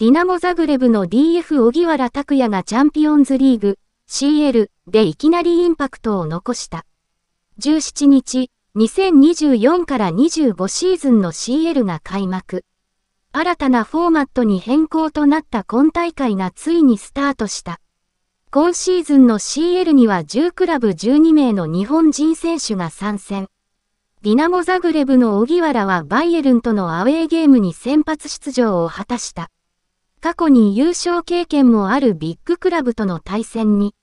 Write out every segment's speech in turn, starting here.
ディナモザグレブの DF 小木原拓也がチャンピオンズリーグ CL でいきなりインパクトを残した。17日、2024から25シーズンの CL が開幕。新たなフォーマットに変更となった今大会がついにスタートした。今シーズンの CL には10クラブ12名の日本人選手が参戦。ディナモザグレブの小木原はバイエルンとのアウェーゲームに先発出場を果たした。過去に優勝経験もあるビッグクラブとの対戦に、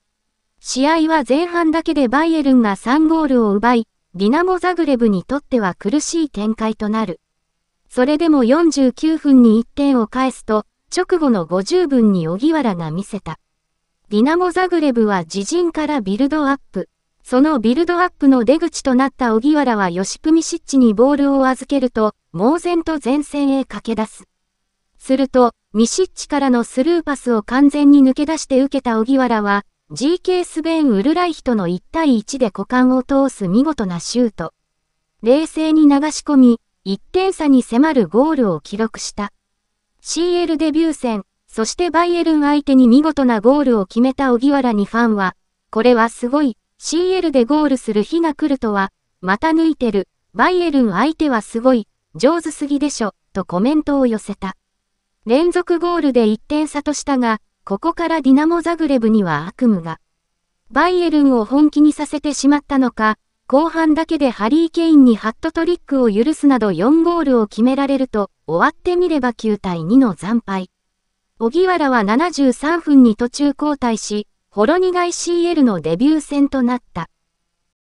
試合は前半だけでバイエルンが3ゴールを奪い、ディナモ・ザグレブにとっては苦しい展開となる。それでも49分に1点を返すと、直後の50分に荻原が見せた。ディナモ・ザグレブは自陣からビルドアップ。そのビルドアップの出口となった荻原はヨシプミシッチにボールを預けると、猛然と前線へ駆け出す。すると、ミシッチからのスルーパスを完全に抜け出して受けた荻原は、GK スベン・ウルライヒとの1対1で股間を通す見事なシュート。冷静に流し込み、1点差に迫るゴールを記録した。CL デビュー戦、そしてバイエルン相手に見事なゴールを決めた荻原にファンは、これはすごい、CL でゴールする日が来るとは、また抜いてる、バイエルン相手はすごい、上手すぎでしょ、とコメントを寄せた。連続ゴールで1点差としたが、ここからディナモ・ザグレブには悪夢が。バイエルンを本気にさせてしまったのか、後半だけでハリー・ケインにハットトリックを許すなど4ゴールを決められると、終わってみれば9対2の惨敗。荻原は73分に途中交代し、ほろ苦い CL のデビュー戦となった。